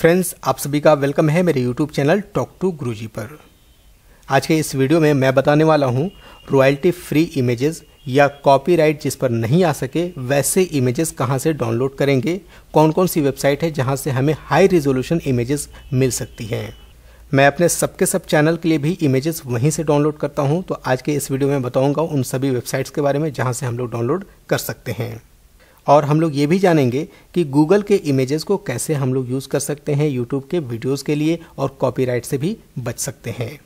friends आप सभी का वेलकम है मेरे YouTube channel talk to Guruji पर आज के इस वीडियो में मैं बताने वाला हूँ रॉयल्टी फ्री इमेजेस या कॉपीराइट जिस पर नहीं आ सके वैसे इमेजेस कहाँ से डाउनलोड करेंगे कौन कौन सी वेबसाइट है जहाँ से हमें हाई रिजोल्यूशन इमेजेस मिल सकती हैं मैं अपने सबके सब चैनल के लिए भी इमेजेस वहीं से डाउनलोड करता हूं तो आज के इस वीडियो में बताऊंगा उन सभी वेबसाइट्स के बारे में जहां से हम लोग डाउनलोड कर सकते हैं और हम लोग ये भी जानेंगे कि गूगल के इमेजेस को कैसे हम लोग यूज़ कर सकते हैं यूट्यूब के वीडियोज़ के लिए और कॉपीराइट से भी बच सकते हैं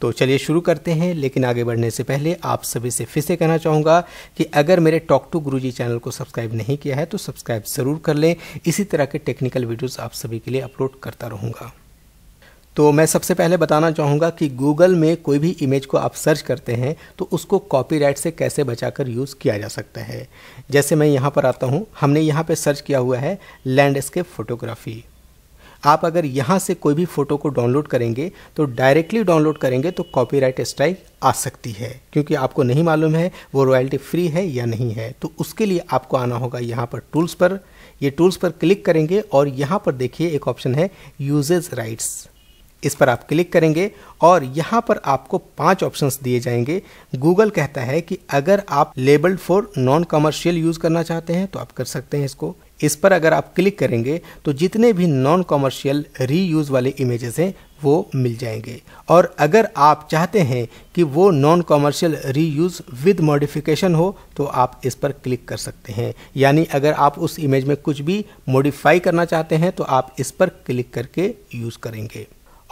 तो चलिए शुरू करते हैं लेकिन आगे बढ़ने से पहले आप सभी से फिर से कहना चाहूँगा कि अगर मेरे टॉक टू गुरुजी चैनल को सब्सक्राइब नहीं किया है तो सब्सक्राइब ज़रूर कर लें इसी तरह के टेक्निकल वीडियोज़ आप सभी के लिए अपलोड करता रहूँगा तो मैं सबसे पहले बताना चाहूँगा कि गूगल में कोई भी इमेज को आप सर्च करते हैं तो उसको कॉपीराइट से कैसे बचाकर यूज़ किया जा सकता है जैसे मैं यहाँ पर आता हूँ हमने यहाँ पर सर्च किया हुआ है लैंडस्केप फोटोग्राफी आप अगर यहाँ से कोई भी फ़ोटो को डाउनलोड करेंगे तो डायरेक्टली डाउनलोड करेंगे तो कॉपीराइट स्ट्राइक आ सकती है क्योंकि आपको नहीं मालूम है वो रॉयल्टी फ्री है या नहीं है तो उसके लिए आपको आना होगा यहाँ पर टूल्स पर ये टूल्स पर क्लिक करेंगे और यहाँ पर देखिए एक ऑप्शन है यूजेज राइट्स इस पर आप क्लिक करेंगे और यहाँ पर आपको पांच ऑप्शंस दिए जाएंगे गूगल कहता है कि अगर आप labelled for non commercial use करना चाहते हैं तो आप कर सकते हैं इसको इस पर अगर आप क्लिक करेंगे तो जितने भी नॉन कमर्शियल रीयूज़ वाले इमेजेस हैं वो मिल जाएंगे और अगर आप चाहते हैं कि वो non commercial reuse with modification हो तो आप इस पर क्लिक कर सकते हैं यानी अगर आप उस इमेज में कुछ भी मॉडिफाई करना चाहते हैं तो आप इस पर क्लिक करके यूज़ करेंगे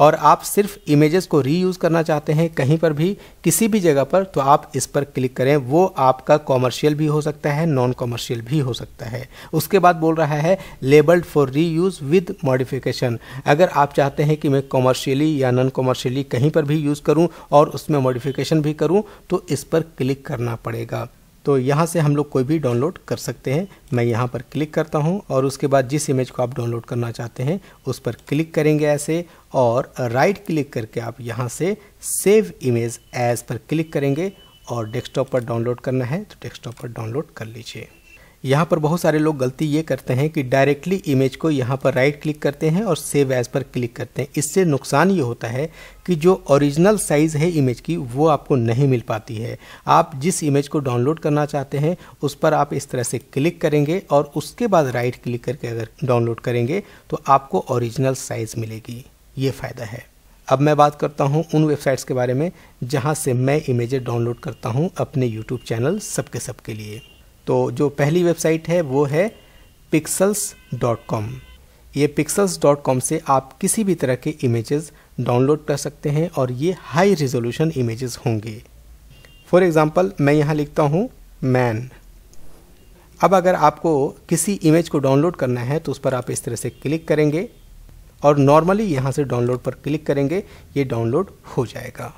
और आप सिर्फ इमेजेस को रीयूज़ करना चाहते हैं कहीं पर भी किसी भी जगह पर तो आप इस पर क्लिक करें वो आपका कॉमर्शियल भी हो सकता है नॉन कॉमर्शियल भी हो सकता है उसके बाद बोल रहा है labelled for reuse with modification अगर आप चाहते हैं कि मैं कॉमर्शियली या नॉन कॉमर्शियली कहीं पर भी यूज़ करूँ और उसमें मॉडिफिकेशन भी करूँ तो इस पर क्लिक करना पड़ेगा तो यहाँ से हम लोग कोई भी डाउनलोड कर सकते हैं मैं यहाँ पर क्लिक करता हूँ और उसके बाद जिस इमेज को आप डाउनलोड करना चाहते हैं उस पर क्लिक करेंगे ऐसे और राइट क्लिक करके आप यहाँ से सेव इमेज एज पर क्लिक करेंगे और डेस्कटॉप पर डाउनलोड करना है तो डेस्कटॉप पर डाउनलोड कर लीजिए यहाँ पर बहुत सारे लोग गलती ये करते हैं कि डायरेक्टली इमेज को यहाँ पर राइट क्लिक करते हैं और सेव एज पर क्लिक करते हैं इससे नुकसान ये होता है कि जो ओरिजिनल साइज़ है इमेज की वो आपको नहीं मिल पाती है आप जिस इमेज को डाउनलोड करना चाहते हैं उस पर आप इस तरह से क्लिक करेंगे और उसके बाद राइट क्लिक करके अगर डाउनलोड करेंगे तो आपको ओरिजिनल साइज़ मिलेगी ये फ़ायदा है अब मैं बात करता हूँ उन वेबसाइट्स के बारे में जहाँ से मैं इमेजें डाउनलोड करता हूँ अपने यूट्यूब चैनल सबके सबके लिए तो जो पहली वेबसाइट है वो है पिक्सल्स डॉट कॉम ये पिक्सल्स डॉट कॉम से आप किसी भी तरह के इमेजेस डाउनलोड कर सकते हैं और ये हाई रिजोल्यूशन इमेजेस होंगे फॉर एग्ज़ाम्पल मैं यहाँ लिखता हूँ मैन अब अगर आपको किसी इमेज को डाउनलोड करना है तो उस पर आप इस तरह से क्लिक करेंगे और नॉर्मली यहाँ से डाउनलोड पर क्लिक करेंगे ये डाउनलोड हो जाएगा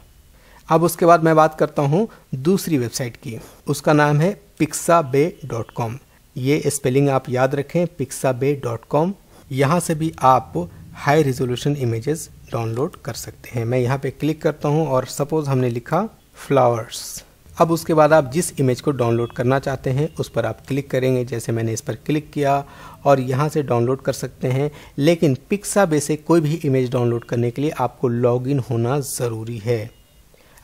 अब उसके बाद मैं बात करता हूँ दूसरी वेबसाइट की उसका नाम है पिक्साबे डॉट कॉम ये स्पेलिंग आप याद रखें पिक्साबे डॉट कॉम यहाँ से भी आप हाई रिजोल्यूशन इमेजेस डाउनलोड कर सकते हैं मैं यहाँ पे क्लिक करता हूँ और सपोज हमने लिखा फ्लावर्स अब उसके बाद आप जिस इमेज को डाउनलोड करना चाहते हैं उस पर आप क्लिक करेंगे जैसे मैंने इस पर क्लिक किया और यहाँ से डाउनलोड कर सकते हैं लेकिन पिक्सा से कोई भी इमेज डाउनलोड करने के लिए आपको लॉगिन होना ज़रूरी है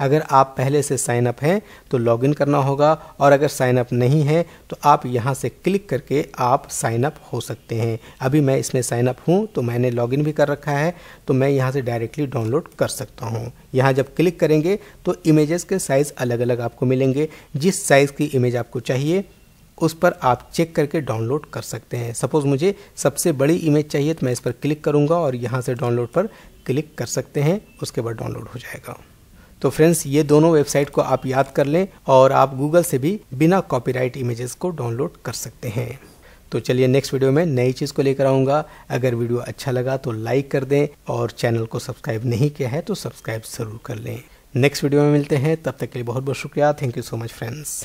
अगर आप पहले से साइन अप हैं तो लॉगिन करना होगा और अगर साइन अप नहीं है तो आप यहाँ से क्लिक करके आप साइन अप हो सकते हैं अभी मैं इसमें साइन अप हूँ तो मैंने लॉगिन भी कर रखा है तो मैं यहाँ से डायरेक्टली डाउनलोड कर सकता हूँ यहाँ जब क्लिक करेंगे तो इमेजेस के साइज़ अलग अलग आपको मिलेंगे जिस साइज़ की इमेज आपको चाहिए उस पर आप चेक करके डाउनलोड कर सकते हैं सपोज़ मुझे सबसे बड़ी इमेज चाहिए तो मैं इस पर क्लिक करूँगा और यहाँ से डाउनलोड पर क्लिक कर सकते हैं उसके बाद डाउनलोड हो जाएगा तो फ्रेंड्स ये दोनों वेबसाइट को आप याद कर लें और आप गूगल से भी बिना कॉपीराइट इमेजेस को डाउनलोड कर सकते हैं तो चलिए नेक्स्ट वीडियो में नई चीज़ को लेकर आऊँगा अगर वीडियो अच्छा लगा तो लाइक कर दें और चैनल को सब्सक्राइब नहीं किया है तो सब्सक्राइब ज़रूर कर लें नेक्स्ट वीडियो में मिलते हैं तब तक के लिए बहुत बहुत शुक्रिया thank you so much friends